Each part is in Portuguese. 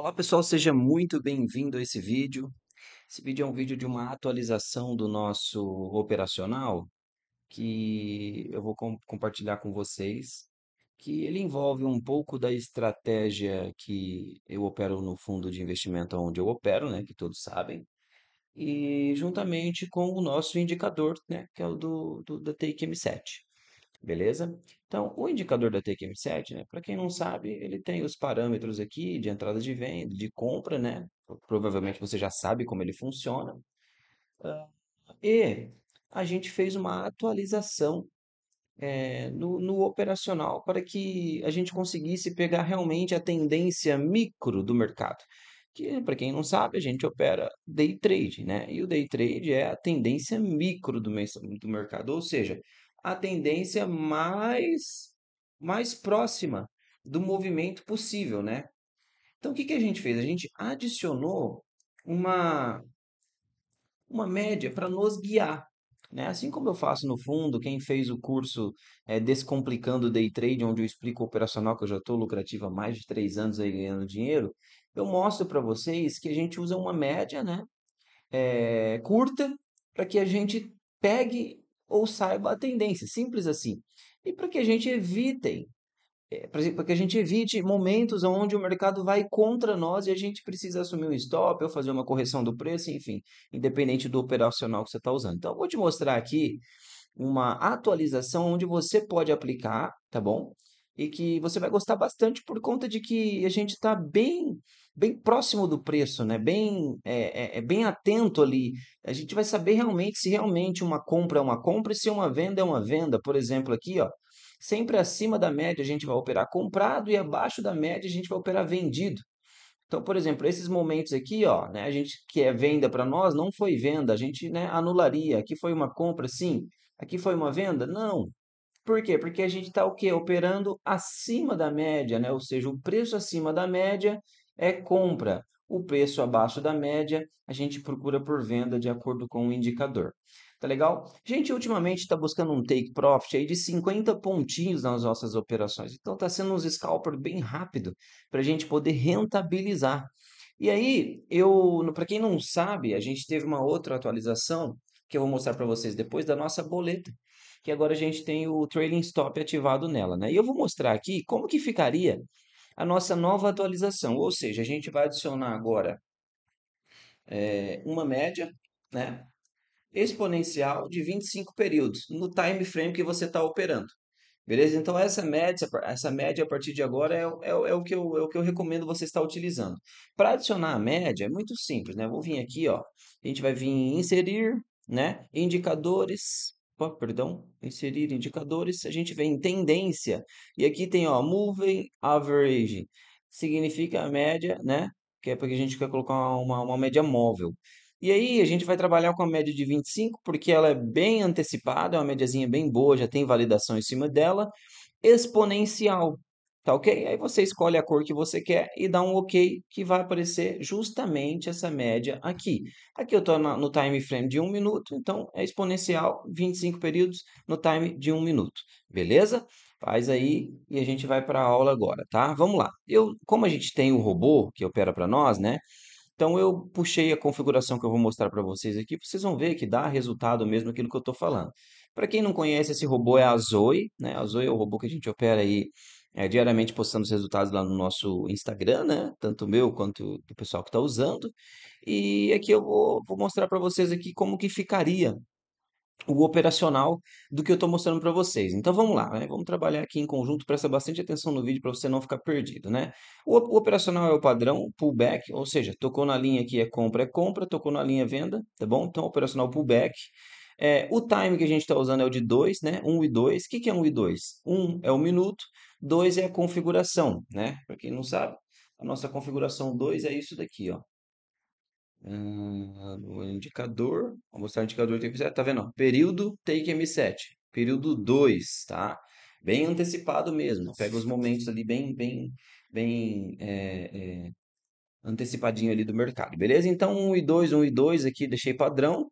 Olá pessoal, seja muito bem-vindo a esse vídeo. Esse vídeo é um vídeo de uma atualização do nosso operacional que eu vou com compartilhar com vocês, que ele envolve um pouco da estratégia que eu opero no fundo de investimento onde eu opero, né, que todos sabem, e juntamente com o nosso indicador, né, que é o do, do da TIQM7. Beleza? Então, o indicador da TQM7, né, para quem não sabe, ele tem os parâmetros aqui de entrada de venda, de compra, né? Provavelmente você já sabe como ele funciona. Ah, e a gente fez uma atualização é, no, no operacional para que a gente conseguisse pegar realmente a tendência micro do mercado que para quem não sabe, a gente opera day trade, né? E o day trade é a tendência micro do, do mercado, ou seja, a tendência mais mais próxima do movimento possível, né? Então o que, que a gente fez? A gente adicionou uma uma média para nos guiar, né? Assim como eu faço no fundo, quem fez o curso é, Descomplicando Day Trade, onde eu explico operacional que eu já estou lucrativo há mais de três anos aí ganhando dinheiro, eu mostro para vocês que a gente usa uma média, né? É, curta para que a gente pegue ou saiba a tendência, simples assim. E para que a gente evite, eh, para que a gente evite momentos onde o mercado vai contra nós e a gente precisa assumir um stop ou fazer uma correção do preço, enfim, independente do operacional que você está usando. Então, eu vou te mostrar aqui uma atualização onde você pode aplicar, tá bom? E que você vai gostar bastante por conta de que a gente está bem bem próximo do preço, né? Bem, é, é, é, bem atento ali. A gente vai saber realmente se realmente uma compra é uma compra e se uma venda é uma venda. Por exemplo, aqui, ó, sempre acima da média a gente vai operar comprado e abaixo da média a gente vai operar vendido. Então, por exemplo, esses momentos aqui, ó, né, a gente que é venda para nós, não foi venda, a gente né, anularia. Aqui foi uma compra, sim. Aqui foi uma venda? Não. Por quê? Porque a gente está o quê? Operando acima da média, né? Ou seja, o preço acima da média é compra. O preço abaixo da média, a gente procura por venda de acordo com o indicador. Tá legal? A gente ultimamente está buscando um take profit aí de 50 pontinhos nas nossas operações. Então está sendo uns scalper bem rápido para a gente poder rentabilizar. E aí, eu, para quem não sabe, a gente teve uma outra atualização que eu vou mostrar para vocês depois da nossa boleta, que agora a gente tem o trailing stop ativado nela, né? E eu vou mostrar aqui como que ficaria a nossa nova atualização. Ou seja, a gente vai adicionar agora é, uma média né, exponencial de 25 períodos no time frame que você está operando. Beleza? Então, essa média, essa média a partir de agora é, é, é, o que eu, é o que eu recomendo você estar utilizando. Para adicionar a média, é muito simples, né? Vou vir aqui, ó. A gente vai vir em inserir, né? Indicadores, perdão, inserir indicadores, a gente vem em tendência. E aqui tem, ó, moving average, significa a média, né? Que é porque a gente quer colocar uma, uma média móvel. E aí a gente vai trabalhar com a média de 25, porque ela é bem antecipada, é uma médiazinha bem boa, já tem validação em cima dela. Exponencial, Tá ok? Aí você escolhe a cor que você quer e dá um ok que vai aparecer justamente essa média aqui. Aqui eu estou no time frame de um minuto, então é exponencial 25 períodos no time de um minuto. Beleza? Faz aí e a gente vai para a aula agora, tá? Vamos lá. Eu, como a gente tem o robô que opera para nós, né? Então eu puxei a configuração que eu vou mostrar para vocês aqui, vocês vão ver que dá resultado mesmo aquilo que eu estou falando. Para quem não conhece, esse robô é a Zoe, né? A Zoe é o robô que a gente opera aí é, diariamente postamos resultados lá no nosso Instagram, né? Tanto meu quanto do pessoal que está usando. E aqui eu vou, vou mostrar para vocês aqui como que ficaria o operacional do que eu estou mostrando para vocês. Então vamos lá, né? vamos trabalhar aqui em conjunto, presta bastante atenção no vídeo para você não ficar perdido. Né? O, o operacional é o padrão pullback, ou seja, tocou na linha aqui é compra, é compra, tocou na linha é venda, tá bom? Então operacional pullback. É, o time que a gente está usando é o de 2, né? 1 um e 2. O que, que é 1 um e 2? 1 um é o minuto, 2 é a configuração, né? Para quem não sabe, a nossa configuração 2 é isso daqui, ó. Ah, o indicador, vou mostrar o indicador take M7, tá vendo? Período take M7, período 2, tá? Bem antecipado mesmo, pega os momentos ali bem, bem, bem é, é, antecipadinho ali do mercado, beleza? Então 1 e 2, 1 e 2 aqui deixei padrão.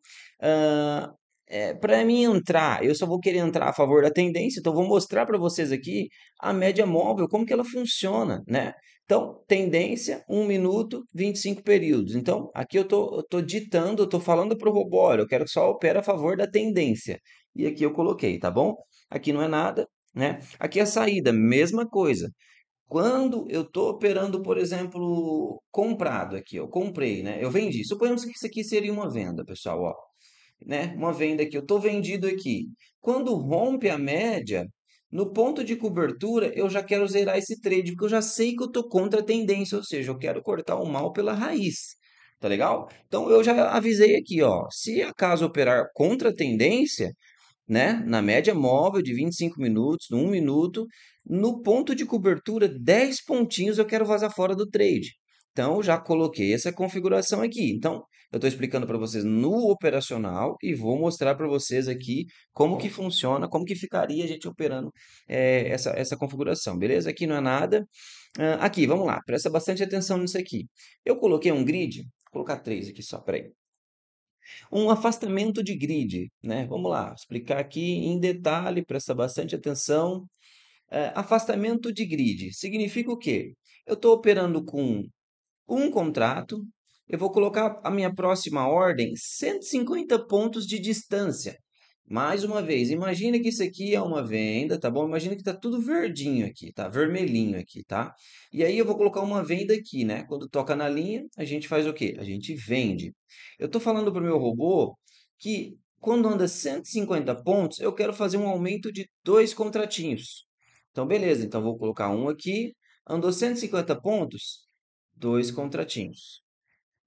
Uh, é, para mim entrar, eu só vou querer entrar a favor da tendência, então vou mostrar para vocês aqui a média móvel, como que ela funciona, né? Então, tendência, 1 minuto, 25 períodos. Então, aqui eu tô, eu tô ditando, eu tô falando para o robô, olha, eu quero que só opera a favor da tendência. E aqui eu coloquei, tá bom? Aqui não é nada, né? Aqui é a saída, mesma coisa. Quando eu estou operando, por exemplo, comprado aqui, eu comprei, né? Eu vendi. Suponhamos que isso aqui seria uma venda, pessoal, ó né, uma venda aqui, eu estou vendido aqui. Quando rompe a média, no ponto de cobertura, eu já quero zerar esse trade, porque eu já sei que eu estou contra a tendência, ou seja, eu quero cortar o mal pela raiz. Tá legal? Então eu já avisei aqui, ó. Se acaso operar contra a tendência, né, na média móvel de 25 minutos, 1 minuto, no ponto de cobertura, 10 pontinhos eu quero vazar fora do trade. Então, já coloquei essa configuração aqui. Então, eu estou explicando para vocês no operacional e vou mostrar para vocês aqui como que funciona, como que ficaria a gente operando é, essa, essa configuração, beleza? Aqui não é nada. Uh, aqui, vamos lá, presta bastante atenção nisso aqui. Eu coloquei um grid, vou colocar três aqui só, peraí. Um afastamento de grid, né? Vamos lá, explicar aqui em detalhe, presta bastante atenção. Uh, afastamento de grid significa o quê? Eu estou operando com um contrato, eu vou colocar a minha próxima ordem 150 pontos de distância. Mais uma vez, imagina que isso aqui é uma venda, tá bom? Imagina que tá tudo verdinho aqui, tá? Vermelhinho aqui, tá? E aí eu vou colocar uma venda aqui, né? Quando toca na linha, a gente faz o quê? A gente vende. Eu tô falando pro meu robô que quando anda 150 pontos, eu quero fazer um aumento de dois contratinhos. Então, beleza. Então, vou colocar um aqui. Andou 150 pontos, dois contratinhos,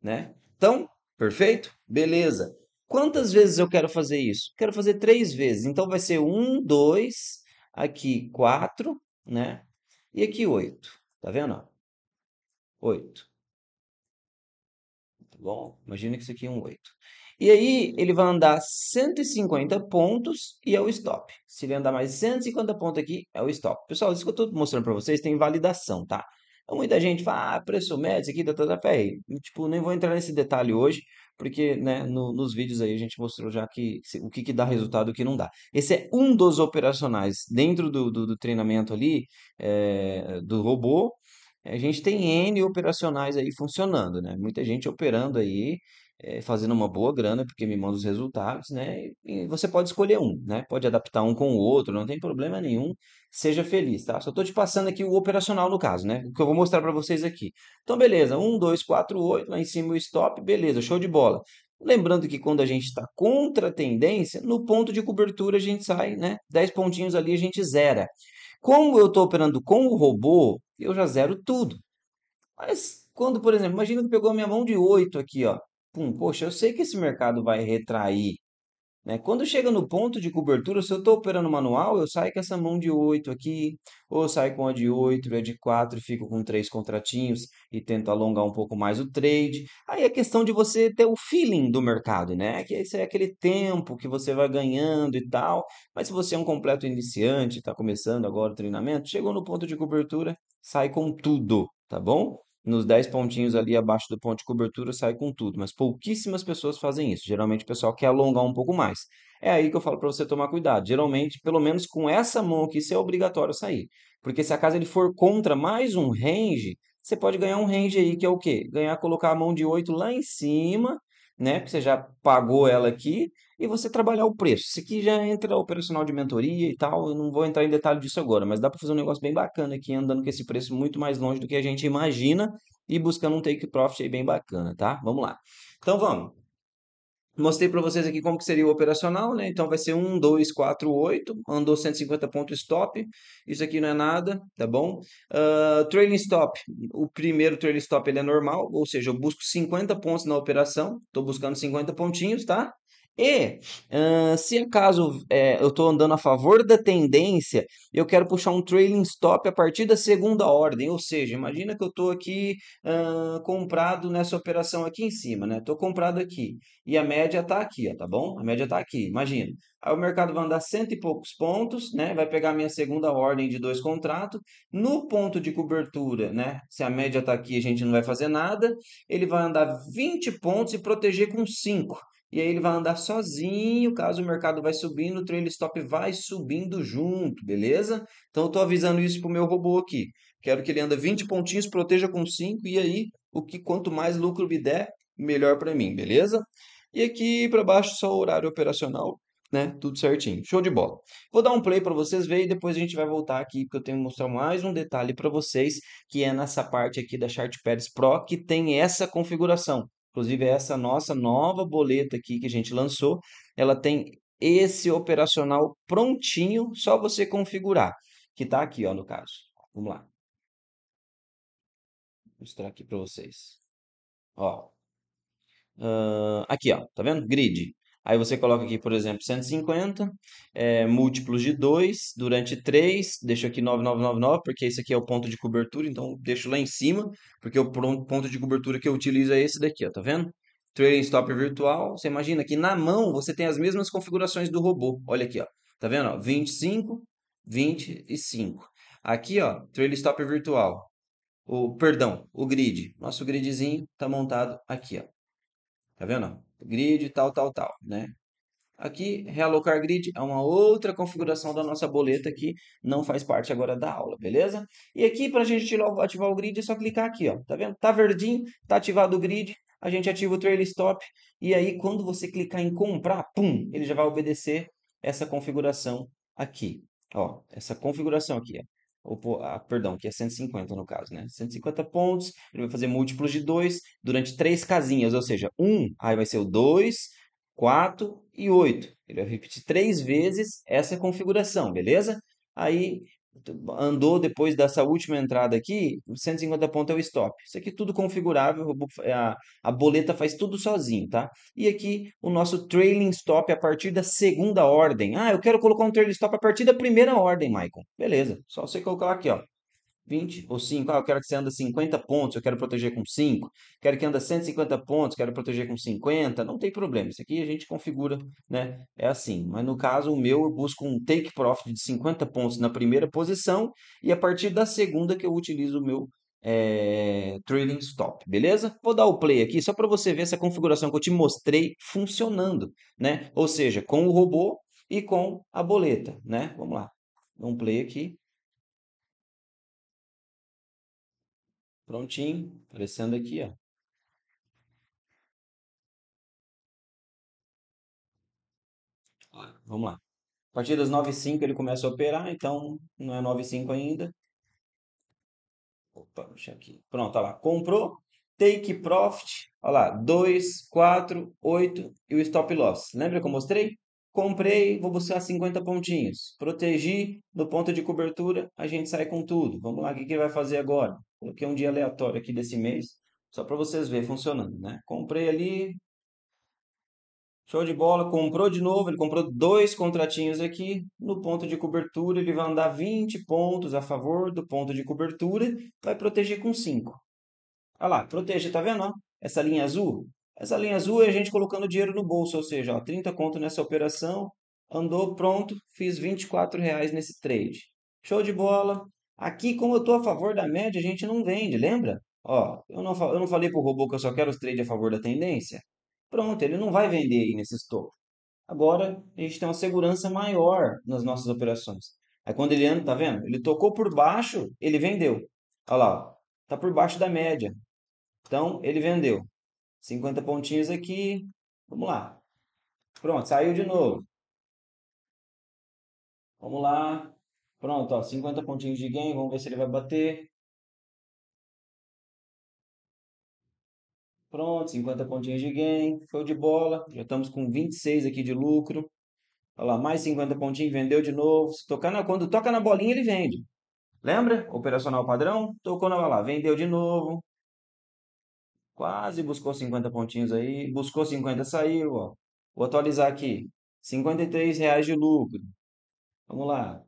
né? Então, perfeito? Beleza. Quantas vezes eu quero fazer isso? Quero fazer três vezes. Então, vai ser um, dois, aqui quatro, né? E aqui oito. Tá vendo? Oito. Tá bom? Imagina que isso aqui é um oito. E aí, ele vai andar 150 pontos e é o stop. Se ele andar mais 150 pontos aqui, é o stop. Pessoal, isso que eu estou mostrando para vocês tem validação, tá? Então, muita gente fala, ah, preço médio, isso aqui, da tá, peraí. Tipo, nem vou entrar nesse detalhe hoje, porque né, no, nos vídeos aí a gente mostrou já que se, o que, que dá resultado e o que não dá. Esse é um dos operacionais dentro do, do, do treinamento ali, é, do robô. A gente tem N operacionais aí funcionando, né? Muita gente operando aí é, fazendo uma boa grana, porque me manda os resultados, né? E você pode escolher um, né? Pode adaptar um com o outro, não tem problema nenhum. Seja feliz, tá? Só estou te passando aqui o operacional no caso, né? O que eu vou mostrar para vocês aqui. Então, beleza, 1, 2, 4, 8, lá em cima o stop, beleza, show de bola. Lembrando que quando a gente está contra a tendência, no ponto de cobertura a gente sai, né? 10 pontinhos ali a gente zera. Como eu estou operando com o robô, eu já zero tudo. Mas quando, por exemplo, imagina que pegou a minha mão de 8 aqui, ó pum, poxa, eu sei que esse mercado vai retrair. Né? Quando chega no ponto de cobertura, se eu estou operando manual, eu saio com essa mão de 8 aqui, ou saio com a de 8 e a de 4 e fico com três contratinhos e tento alongar um pouco mais o trade. Aí é questão de você ter o feeling do mercado, né? Que esse é aquele tempo que você vai ganhando e tal. Mas se você é um completo iniciante, está começando agora o treinamento, chegou no ponto de cobertura, sai com tudo, tá bom? nos 10 pontinhos ali abaixo do ponto de cobertura sai com tudo, mas pouquíssimas pessoas fazem isso. Geralmente o pessoal quer alongar um pouco mais. É aí que eu falo para você tomar cuidado. Geralmente, pelo menos com essa mão aqui, isso é obrigatório sair. Porque se a casa ele for contra mais um range, você pode ganhar um range aí que é o quê? Ganhar colocar a mão de 8 lá em cima né? Porque você já pagou ela uhum. aqui e você trabalhar o preço. Isso aqui já entra operacional de mentoria e tal, eu não vou entrar em detalhe disso agora, mas dá para fazer um negócio bem bacana aqui, andando com esse preço muito mais longe do que a gente imagina e buscando um take profit aí bem bacana, tá? Vamos lá. Então vamos. Mostrei para vocês aqui como que seria o operacional, né? Então vai ser 1, 2, 4, 8, andou 150 pontos stop, isso aqui não é nada, tá bom? Uh, trailing stop, o primeiro trailing stop ele é normal, ou seja, eu busco 50 pontos na operação, estou buscando 50 pontinhos, tá? E uh, se acaso é, eu estou andando a favor da tendência, eu quero puxar um trailing stop a partir da segunda ordem. Ou seja, imagina que eu estou aqui uh, comprado nessa operação aqui em cima, né? Estou comprado aqui e a média está aqui, ó, tá bom? A média está aqui, imagina. Aí o mercado vai andar cento e poucos pontos, né? Vai pegar minha segunda ordem de dois contratos. No ponto de cobertura, né? Se a média está aqui, a gente não vai fazer nada. Ele vai andar 20 pontos e proteger com 5 e aí ele vai andar sozinho, caso o mercado vai subindo, o trailer stop vai subindo junto, beleza? Então eu estou avisando isso para o meu robô aqui. Quero que ele anda 20 pontinhos, proteja com 5, e aí o que quanto mais lucro me der, melhor para mim, beleza? E aqui para baixo só o horário operacional, né? Tudo certinho. Show de bola. Vou dar um play para vocês verem e depois a gente vai voltar aqui porque eu tenho que mostrar mais um detalhe para vocês, que é nessa parte aqui da Chart Pads Pro que tem essa configuração. Inclusive, essa nossa nova boleta aqui que a gente lançou, ela tem esse operacional prontinho, só você configurar, que está aqui, ó, no caso. Vamos lá. Vou mostrar aqui para vocês. Ó. Uh, aqui, ó, tá vendo? Grid. Aí você coloca aqui, por exemplo, 150, é, múltiplos de 2 durante 3, deixo aqui 9999, porque esse aqui é o ponto de cobertura, então deixo lá em cima, porque o ponto de cobertura que eu utilizo é esse daqui, ó, tá vendo? Trailing stop virtual, você imagina que na mão você tem as mesmas configurações do robô. Olha aqui, ó. Tá vendo? Ó, 25, 25. Aqui, ó, trailing stop virtual. O, perdão, o grid. Nosso gridzinho tá montado aqui, ó. Tá vendo? grid, tal, tal, tal, né? Aqui, realocar grid é uma outra configuração da nossa boleta que não faz parte agora da aula, beleza? E aqui, para a gente ativar o grid, é só clicar aqui, ó. Tá vendo? Tá verdinho, tá ativado o grid, a gente ativa o trail stop, e aí quando você clicar em comprar, pum, ele já vai obedecer essa configuração aqui, ó. Essa configuração aqui, ó. Ou, ah, perdão, que é 150 no caso, né? 150 pontos, ele vai fazer múltiplos de 2 durante três casinhas, ou seja, 1, um, aí vai ser o 2, 4 e 8. Ele vai repetir três vezes essa configuração, beleza? Aí andou depois dessa última entrada aqui, 150 pontos é o stop. Isso aqui é tudo configurável, é, a, a boleta faz tudo sozinho, tá? E aqui o nosso trailing stop é a partir da segunda ordem. Ah, eu quero colocar um trailing stop a partir da primeira ordem, Michael. Beleza, só você colocar aqui, ó. 20 ou 5. Ah, eu quero que você anda 50 pontos, eu quero proteger com 5. Quero que anda 150 pontos, quero proteger com 50. Não tem problema. Isso aqui a gente configura, né? É assim. Mas no caso, o meu, eu busco um take profit de 50 pontos na primeira posição e a partir da segunda que eu utilizo o meu é, trailing stop, beleza? Vou dar o play aqui só para você ver essa configuração que eu te mostrei funcionando, né? Ou seja, com o robô e com a boleta, né? Vamos lá. Dá um play aqui. Prontinho, aparecendo aqui, ó. Vamos lá. A partir das 9h05 ele começa a operar, então não é 9h05 ainda. Opa, deixa aqui. Pronto, tá lá. Comprou, take profit, olha lá, 2, 4, 8 e o stop loss. Lembra que eu mostrei? Comprei, vou buscar 50 pontinhos. Protegi no ponto de cobertura, a gente sai com tudo. Vamos lá, o que, ele vai fazer agora? Coloquei um dia aleatório aqui desse mês, só para vocês verem funcionando, né? Comprei ali, show de bola, comprou de novo, ele comprou dois contratinhos aqui. No ponto de cobertura, ele vai andar 20 pontos a favor do ponto de cobertura, vai proteger com 5. Olha lá, protege, tá vendo? Ó? Essa linha azul, essa linha azul é a gente colocando dinheiro no bolso, ou seja, ó, 30 conto nessa operação, andou, pronto, fiz 24 reais nesse trade. Show de bola. Aqui, como eu estou a favor da média, a gente não vende, lembra? Ó, eu não, eu não falei para o robô que eu só quero os trades a favor da tendência? Pronto, ele não vai vender aí nesses topos. Agora, a gente tem uma segurança maior nas nossas operações. Aí quando ele anda, tá vendo? Ele tocou por baixo, ele vendeu. Olha lá, ó, tá por baixo da média. Então, ele vendeu. 50 pontinhos aqui. Vamos lá. Pronto, saiu de novo. Vamos lá. Pronto, ó, 50 pontinhos de gain. Vamos ver se ele vai bater. Pronto, 50 pontinhos de gain. foi de bola. Já estamos com 26 aqui de lucro. Olha lá, mais 50 pontinhos, vendeu de novo. Se tocar na, quando toca na bolinha, ele vende. Lembra? Operacional padrão, tocou na lá, vendeu de novo. Quase buscou 50 pontinhos aí. Buscou 50, saiu, ó. Vou atualizar aqui. 53 reais de lucro. Vamos lá.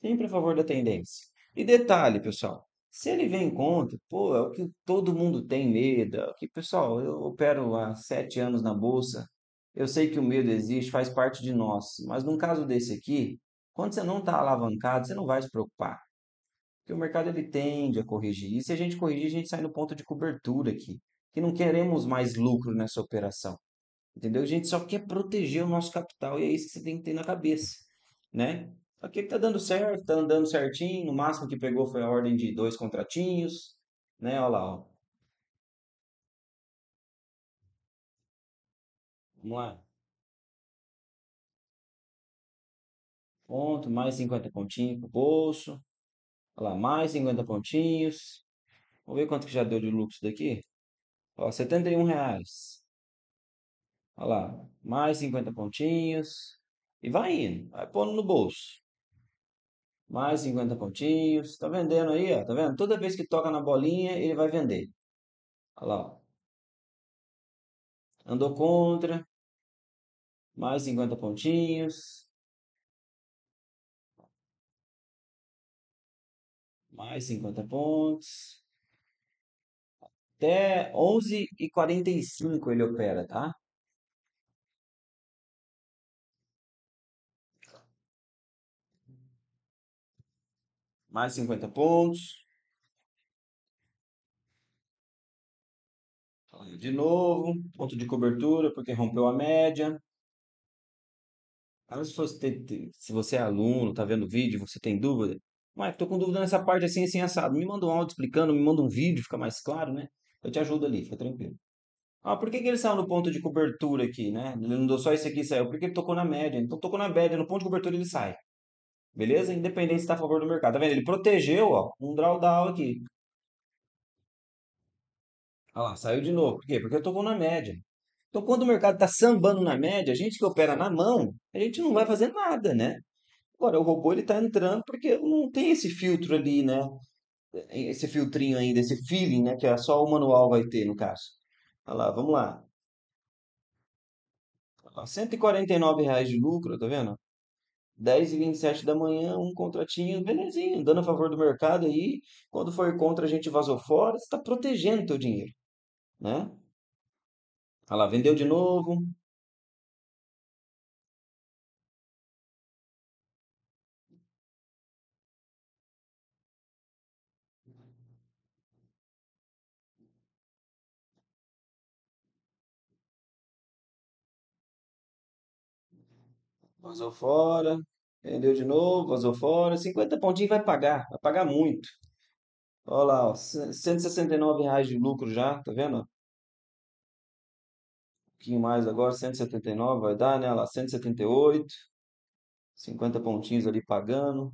Sempre a favor da tendência. E detalhe, pessoal. Se ele vem em conta, pô, é o que todo mundo tem medo. É que, pessoal, eu opero há sete anos na Bolsa. Eu sei que o medo existe, faz parte de nós. Mas num caso desse aqui, quando você não está alavancado, você não vai se preocupar. Porque o mercado ele tende a corrigir. E se a gente corrigir, a gente sai no ponto de cobertura aqui que não queremos mais lucro nessa operação. Entendeu? A gente só quer proteger o nosso capital e é isso que você tem que ter na cabeça, né? Aqui tá dando certo, tá andando certinho, No máximo que pegou foi a ordem de dois contratinhos, né? Olha lá, ó. Vamos lá. Ponto, mais 50 pontinhos pro bolso. Olha lá, mais 50 pontinhos. Vamos ver quanto que já deu de lucro isso daqui. Ó, 71 reais. Olha lá, mais 50 pontinhos. E vai indo, vai pondo no bolso. Mais 50 pontinhos. Tá vendendo aí, ó. Tá vendo? Toda vez que toca na bolinha, ele vai vender. Olha lá, ó. Andou contra. Mais 50 pontinhos. Mais 50 pontos. Até 11h45 ele opera, tá? Mais 50 pontos. De novo, ponto de cobertura, porque rompeu a média. se, você tem, se você é aluno, tá vendo o vídeo, você tem dúvida, mas tô com dúvida nessa parte assim, assim, assado. Me manda um áudio explicando, me manda um vídeo, fica mais claro, né? Eu te ajudo ali, fica tranquilo. Ah, por que, que ele saiu no ponto de cobertura aqui, né? Ele não deu só esse aqui e saiu. Porque ele tocou na média. Então tocou na média, no ponto de cobertura ele sai. Beleza? Independente se está a favor do mercado. Tá vendo? Ele protegeu, ó, um drawdown aqui. Olha lá, saiu de novo. Por quê? Porque eu tocou na média. Então, quando o mercado está sambando na média, a gente que opera na mão, a gente não vai fazer nada, né? Agora, o robô ele está entrando porque não tem esse filtro ali, né? esse filtrinho ainda, esse feeling, né? Que é só o manual vai ter, no caso. Olha lá, vamos lá. Olha 149 reais de lucro, tá vendo? 10 e 27 da manhã, um contratinho, belezinha, dando a favor do mercado aí. Quando for contra, a gente vazou fora, você está protegendo o teu dinheiro, né? Olha lá, vendeu de novo, vazou fora, vendeu de novo, vazou fora. 50 pontinhos vai pagar, vai pagar muito. Olha lá, ó, 169 reais de lucro já, tá vendo? Um pouquinho mais agora, 179 vai dar, né? Olha lá, 178. 50 pontinhos ali pagando.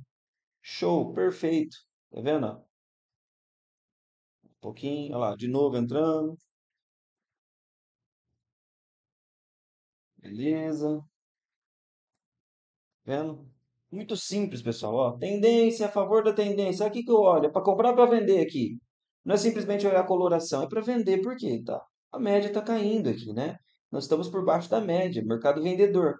Show, perfeito. Tá vendo? Um pouquinho, olha lá, de novo entrando. Beleza. Vendo? Muito simples, pessoal. Ó, tendência, a favor da tendência. Aqui que eu olho, é para comprar para vender aqui. Não é simplesmente olhar a coloração, é para vender. Por quê? Tá? A média está caindo aqui, né? Nós estamos por baixo da média, mercado vendedor.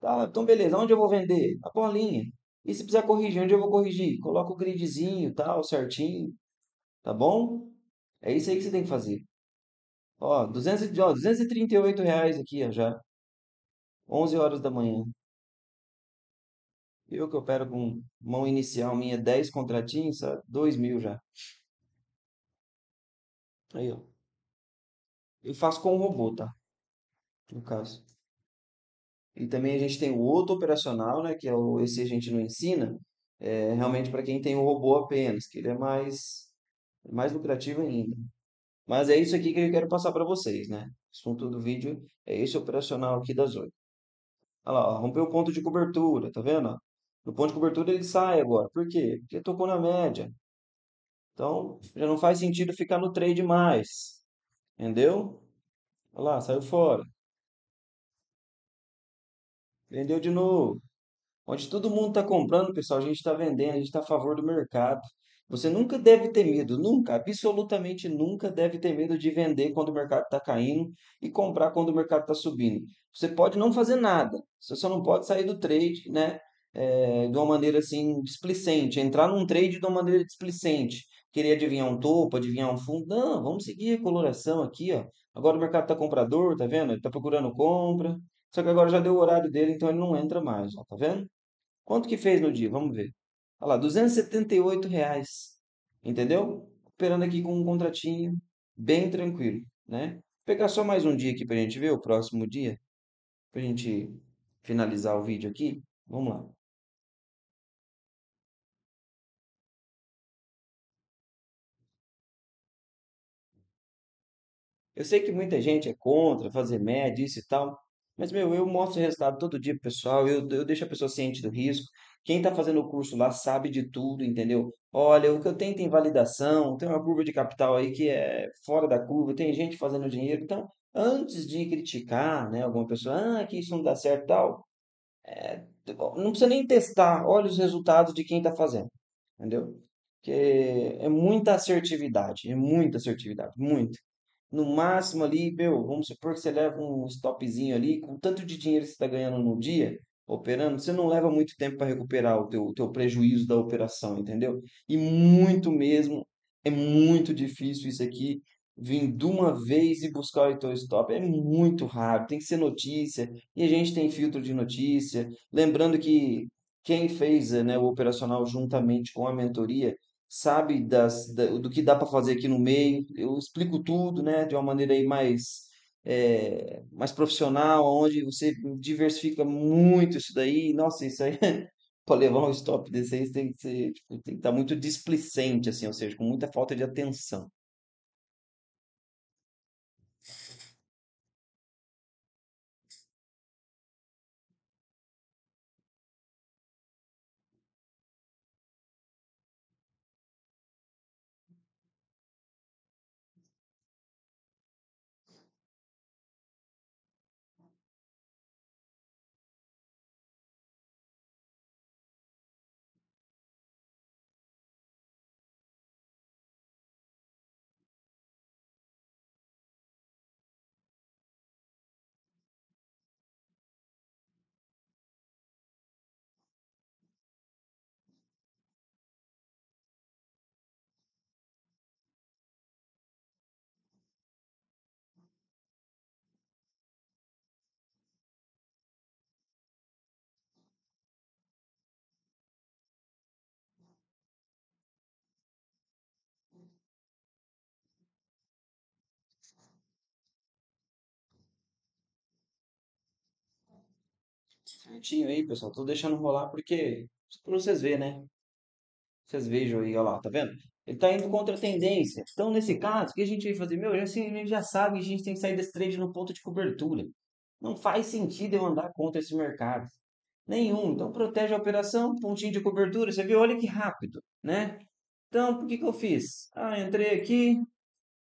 Tá, então beleza, onde eu vou vender? A bolinha. E se precisar corrigir, onde eu vou corrigir? Coloca o gridzinho, tal, certinho. Tá bom? É isso aí que você tem que fazer. Ó, 200, ó, 238 reais aqui, ó, já. 11 horas da manhã. Eu que opero com mão inicial minha 10 contratinhos, sabe? 2 mil já. Aí, ó. Eu faço com o robô, tá? No caso. E também a gente tem o outro operacional, né? Que é o, esse a gente não ensina. É realmente para quem tem o robô apenas, que ele é mais, mais lucrativo ainda. Mas é isso aqui que eu quero passar para vocês, né? O assunto do vídeo é esse operacional aqui das oito. Olha lá, ó, rompeu o ponto de cobertura, tá vendo? do ponto de cobertura ele sai agora. Por quê? Porque tocou na média. Então, já não faz sentido ficar no trade mais. Entendeu? Olha lá, saiu fora. Vendeu de novo. Onde todo mundo está comprando, pessoal, a gente está vendendo, a gente está a favor do mercado. Você nunca deve ter medo, nunca, absolutamente nunca deve ter medo de vender quando o mercado está caindo e comprar quando o mercado está subindo. Você pode não fazer nada, você só não pode sair do trade, né? é, de uma maneira assim displicente, entrar num trade de uma maneira displicente, querer adivinhar um topo, adivinhar um fundo, não, vamos seguir a coloração aqui, ó. Agora o mercado tá comprador, tá vendo? Ele tá procurando compra. Só que agora já deu o horário dele, então ele não entra mais, ó, tá vendo? Quanto que fez no dia? Vamos ver. Olha lá, 278 reais, entendeu? Operando aqui com um contratinho bem tranquilo, né? Vou pegar só mais um dia aqui pra gente ver o próximo dia, pra gente finalizar o vídeo aqui. Vamos lá. Eu sei que muita gente é contra fazer média, isso e tal, mas, meu, eu mostro o resultado todo dia pro pessoal, eu, eu deixo a pessoa ciente do risco. Quem está fazendo o curso lá sabe de tudo, entendeu? Olha, o que eu tenho tem validação, tem uma curva de capital aí que é fora da curva, tem gente fazendo dinheiro. Então, antes de criticar, né, alguma pessoa, ah, que isso não dá certo e tal, é, não precisa nem testar, olha os resultados de quem está fazendo, entendeu? Porque é muita assertividade, é muita assertividade, muito no máximo ali, meu, vamos supor que você leva um stopzinho ali, com tanto de dinheiro que você está ganhando no dia, operando, você não leva muito tempo para recuperar o teu, o teu prejuízo da operação, entendeu? E muito mesmo, é muito difícil isso aqui, vir de uma vez e buscar o teu stop, é muito raro, tem que ser notícia, e a gente tem filtro de notícia, lembrando que quem fez né, o operacional juntamente com a mentoria sabe das, da, do que dá para fazer aqui no meio. Eu explico tudo, né, de uma maneira aí mais é, mais profissional, onde você diversifica muito isso daí. Nossa, isso aí é, para levar um stop desse aí, tem que ser, tipo, tem que estar tá muito displicente, assim, ou seja, com muita falta de atenção. certinho aí, pessoal. Tô deixando rolar porque. Pra vocês verem, né? Vocês vejam aí, ó lá, tá vendo? Ele tá indo contra a tendência. Então, nesse caso, o que a gente vai fazer? Meu, já, a gente já sabe que a gente tem que sair desse trade no ponto de cobertura. Não faz sentido eu andar contra esse mercado. Nenhum. Então, protege a operação, pontinho de cobertura. Você viu? Olha que rápido, né? Então, o que, que eu fiz? Ah, entrei aqui,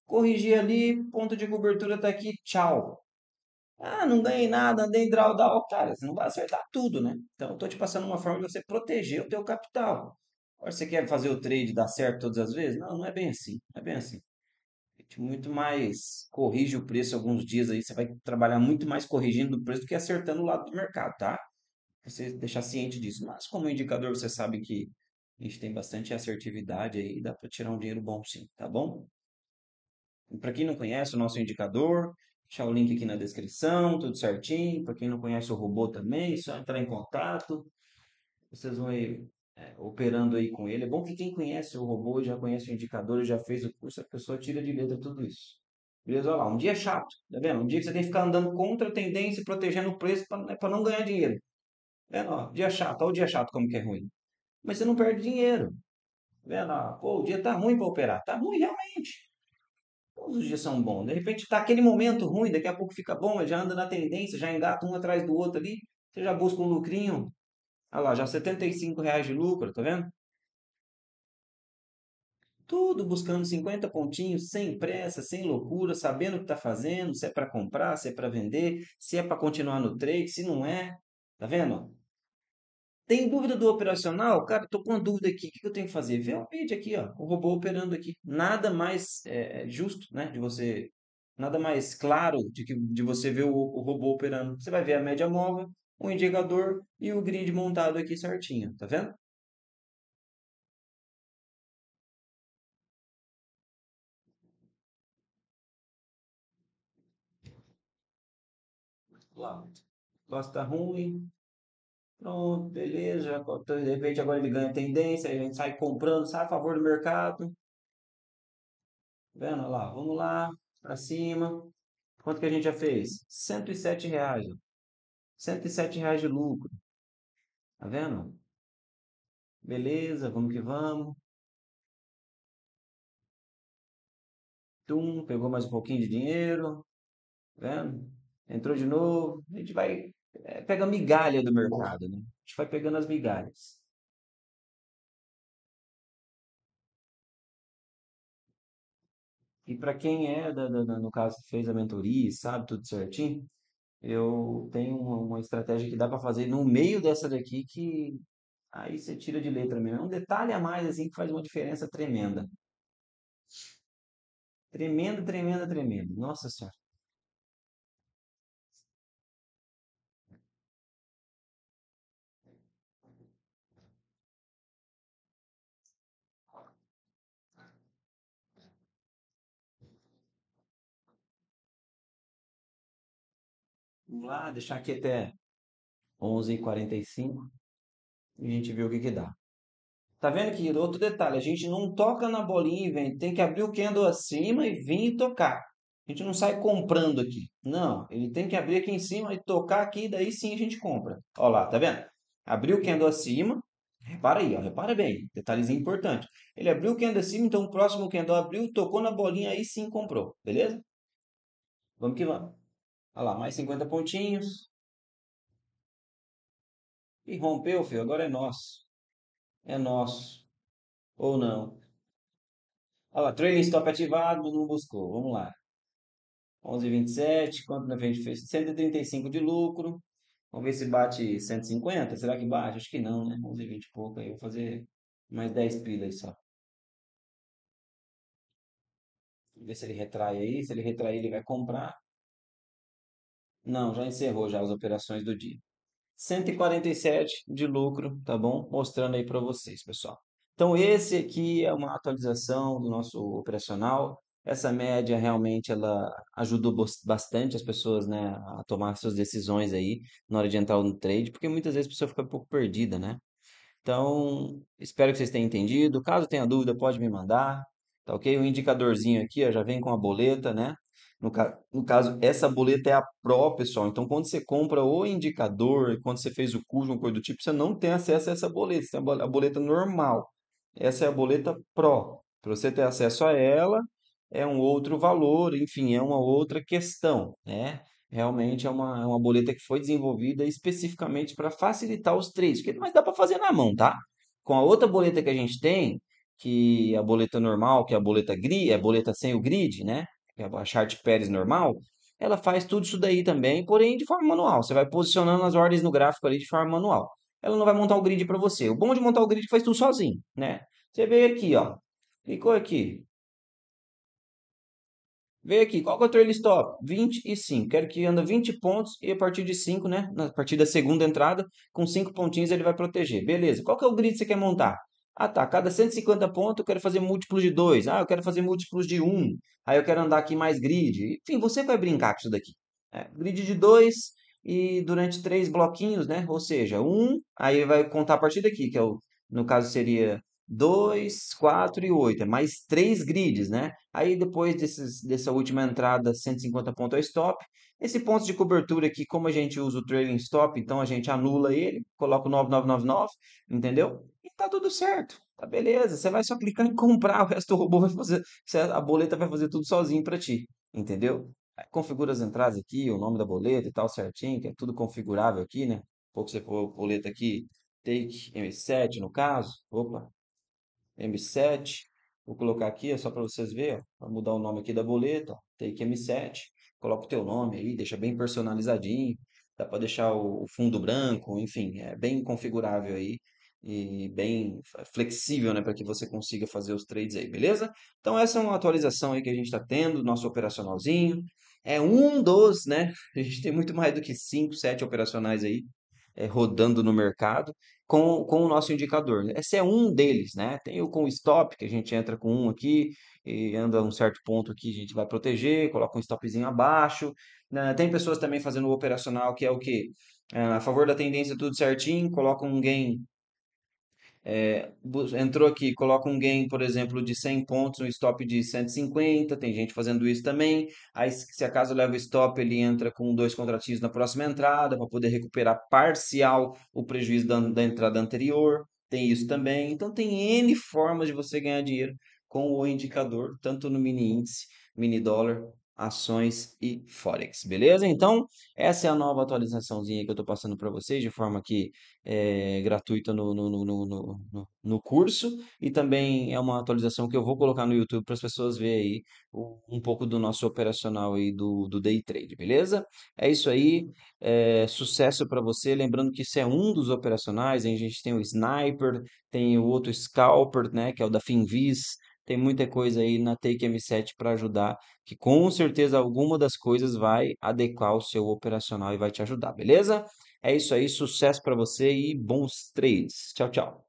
corrigi ali, ponto de cobertura tá aqui, tchau. Ah, não ganhei nada, andei em drawdown. Cara, você não vai acertar tudo, né? Então, eu tô te passando uma forma de você proteger o teu capital. Agora, você quer fazer o trade dar certo todas as vezes? Não, não é bem assim. Não é bem assim. A gente muito mais corrige o preço alguns dias aí. Você vai trabalhar muito mais corrigindo o preço do que acertando o lado do mercado, tá? Você deixar ciente disso. Mas, como indicador, você sabe que a gente tem bastante assertividade aí. Dá para tirar um dinheiro bom, sim, tá bom? Para quem não conhece o nosso indicador, deixar o link aqui na descrição, tudo certinho. Para quem não conhece o robô também, é só entrar em contato. Vocês vão ir é, operando aí com ele. É bom que quem conhece o robô, já conhece o indicador, já fez o curso, a pessoa tira de letra tudo isso. Beleza? Olha lá, um dia é chato, tá vendo? Um dia que você tem que ficar andando contra a tendência, protegendo o preço para né, não ganhar dinheiro. Tá vendo? Ó, dia chato, olha o dia chato como que é ruim. Mas você não perde dinheiro. Tá vendo? Ó, pô, o dia tá ruim para operar. Tá ruim realmente. Todos os dias são bons. De repente está aquele momento ruim, daqui a pouco fica bom, já anda na tendência, já engata um atrás do outro ali, você já busca um lucrinho. Olha lá, já 75 reais de lucro, tá vendo? Tudo buscando 50 pontinhos, sem pressa, sem loucura, sabendo o que está fazendo, se é para comprar, se é para vender, se é para continuar no trade, se não é. Tá vendo? Tem dúvida do operacional? Cara, estou com uma dúvida aqui. O que eu tenho que fazer? Vê um vídeo aqui, ó, o robô operando aqui. Nada mais é, é, justo, né? De você. Nada mais claro de, que, de você ver o, o robô operando. Você vai ver a média móvel, o indicador e o grid montado aqui certinho, tá vendo? Cloud. Costa ruim, então, beleza, de repente agora ele ganha tendência, a gente sai comprando, sai a favor do mercado. Tá vendo Olha lá, vamos lá, para cima. Quanto que a gente já fez? 107 reais. 107 reais de lucro. Tá vendo? Beleza, vamos que vamos. Tum, pegou mais um pouquinho de dinheiro. Tá vendo? Entrou de novo. A gente vai é, pega migalha do mercado, né? A gente vai pegando as migalhas. E para quem é, da, da, no caso, fez a mentoria, sabe tudo certinho, eu tenho uma, uma estratégia que dá para fazer no meio dessa daqui que aí você tira de letra mesmo. É um detalhe a mais assim que faz uma diferença tremenda. Tremenda, tremenda, tremenda. Nossa Senhora. Vamos lá, deixar aqui até 11h45 e a gente vê o que, que dá. Tá vendo que outro detalhe, a gente não toca na bolinha e vem, tem que abrir o candle acima e vir e tocar. A gente não sai comprando aqui. Não, ele tem que abrir aqui em cima e tocar aqui, daí sim a gente compra. Olha lá, tá vendo? Abriu o candle acima, repara aí, ó, repara bem, detalhezinho importante. Ele abriu o candle acima, então o próximo candle abriu, tocou na bolinha, aí sim comprou, beleza? Vamos que vamos. Olha lá, mais 50 pontinhos. E rompeu, filho. Agora é nosso. É nosso. Ou não. Olha lá, trailing stop ativado, mas não buscou. Vamos lá. 11,27. Quanto na frente fez? 135 de lucro. Vamos ver se bate 150. Será que bate? Acho que não, né? 11,20 e pouco. Aí eu vou fazer mais 10 pilas só. Vamos Ver se ele retrai aí. Se ele retrair, ele vai comprar. Não, já encerrou já as operações do dia. 147 de lucro, tá bom? Mostrando aí para vocês, pessoal. Então, esse aqui é uma atualização do nosso operacional. Essa média realmente ela ajudou bastante as pessoas né, a tomar suas decisões aí na hora de entrar no trade, porque muitas vezes a pessoa fica um pouco perdida, né? Então, espero que vocês tenham entendido. Caso tenha dúvida, pode me mandar, tá ok? O indicadorzinho aqui ó, já vem com a boleta, né? No, no caso, essa boleta é a pró, pessoal. Então, quando você compra o indicador, quando você fez o curso, uma coisa do tipo, você não tem acesso a essa boleta. Você tem a boleta normal. Essa é a boleta pró. Para você ter acesso a ela, é um outro valor, enfim, é uma outra questão, né? Realmente é uma, é uma boleta que foi desenvolvida especificamente para facilitar os três, mas dá para fazer na mão, tá? Com a outra boleta que a gente tem, que é a boleta normal, que é a boleta grid, é a boleta sem o grid, né? a é, chart Pérez normal, ela faz tudo isso daí também, porém de forma manual. Você vai posicionando as ordens no gráfico ali de forma manual. Ela não vai montar o grid para você. O bom de montar o grid é que faz tudo sozinho, né? Você veio aqui, ó. Clicou aqui. Veio aqui, qual que é o trailing stop? 25. Quero que anda 20 pontos e a partir de 5, né? A partir da segunda entrada, com 5 pontinhos ele vai proteger. Beleza. Qual que é o grid que você quer montar? Ah, tá. Cada 150 pontos eu quero fazer múltiplos de 2. Ah, eu quero fazer múltiplos de 1. Um. Aí eu quero andar aqui mais grid. Enfim, você vai brincar com isso daqui. É, grid de 2 e durante 3 bloquinhos, né? Ou seja, 1, um, aí vai contar a partir daqui, que é o, no caso seria 2, 4 e 8. É mais 3 grids, né? Aí depois desses, dessa última entrada, 150 pontos é stop. Esse ponto de cobertura aqui, como a gente usa o trailing stop, então a gente anula ele, coloca o 9999, entendeu? E tá tudo certo, tá beleza. Você vai só clicar em comprar, o resto do robô vai fazer, a boleta vai fazer tudo sozinho para ti, entendeu? configura as entradas aqui, o nome da boleta e tal certinho, que é tudo configurável aqui, né? Pouco você pôr boleta aqui, take M7 no caso, opa, M7, vou colocar aqui, é só para vocês verem, ó, vou mudar o nome aqui da boleta, ó, take M7, coloca o teu nome aí, deixa bem personalizadinho, dá para deixar o, fundo branco, enfim, é bem configurável aí e bem flexível, né, para que você consiga fazer os trades aí, beleza? Então essa é uma atualização aí que a gente está tendo, nosso operacionalzinho. É um dos, né? A gente tem muito mais do que cinco sete operacionais aí é, rodando no mercado com, com o nosso indicador. Né? Esse é um deles, né? Tem o com stop, que a gente entra com um aqui e anda um certo ponto aqui, a gente vai proteger, coloca um stopzinho abaixo. Né? Tem pessoas também fazendo o operacional, que é o que? Ah, a favor da tendência, tudo certinho, coloca um gain é, entrou aqui, coloca um gain, por exemplo, de 100 pontos, um stop de 150, tem gente fazendo isso também. Aí, se acaso leva o stop, ele entra com dois contratinhos na próxima entrada para poder recuperar parcial o prejuízo da, da entrada anterior. Tem isso também. Então, tem N formas de você ganhar dinheiro com o indicador, tanto no mini índice, mini dólar ações e forex, beleza? Então, essa é a nova atualizaçãozinha que eu estou passando para vocês de forma que é gratuita no, no, no, no, no curso e também é uma atualização que eu vou colocar no YouTube para as pessoas verem aí um pouco do nosso operacional aí do, do day trade, beleza? É isso aí, é, sucesso para você, lembrando que isso é um dos operacionais, a gente tem o Sniper, tem o outro Scalper, né, que é o da Finviz, tem muita coisa aí na Take M7 para ajudar, que com certeza alguma das coisas vai adequar o seu operacional e vai te ajudar, beleza? É isso aí, sucesso para você e bons trades. Tchau, tchau.